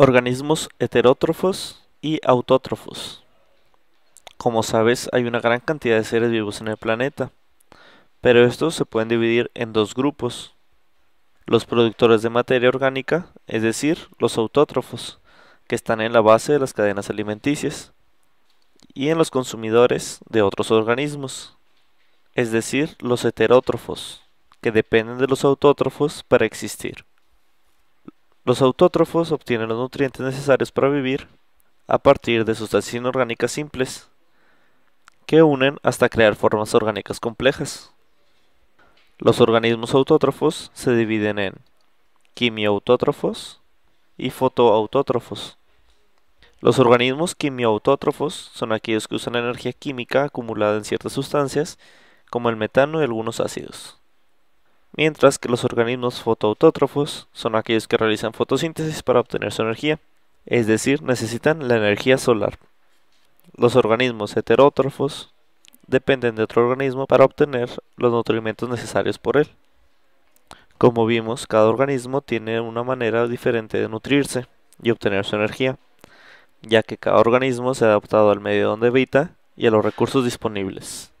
Organismos heterótrofos y autótrofos. Como sabes, hay una gran cantidad de seres vivos en el planeta, pero estos se pueden dividir en dos grupos. Los productores de materia orgánica, es decir, los autótrofos, que están en la base de las cadenas alimenticias, y en los consumidores de otros organismos, es decir, los heterótrofos, que dependen de los autótrofos para existir. Los autótrofos obtienen los nutrientes necesarios para vivir a partir de sustancias inorgánicas simples que unen hasta crear formas orgánicas complejas. Los organismos autótrofos se dividen en quimioautótrofos y fotoautótrofos. Los organismos quimioautótrofos son aquellos que usan energía química acumulada en ciertas sustancias, como el metano y algunos ácidos mientras que los organismos fotoautótrofos son aquellos que realizan fotosíntesis para obtener su energía, es decir, necesitan la energía solar. Los organismos heterótrofos dependen de otro organismo para obtener los nutrimentos necesarios por él. Como vimos, cada organismo tiene una manera diferente de nutrirse y obtener su energía, ya que cada organismo se ha adaptado al medio donde habita y a los recursos disponibles.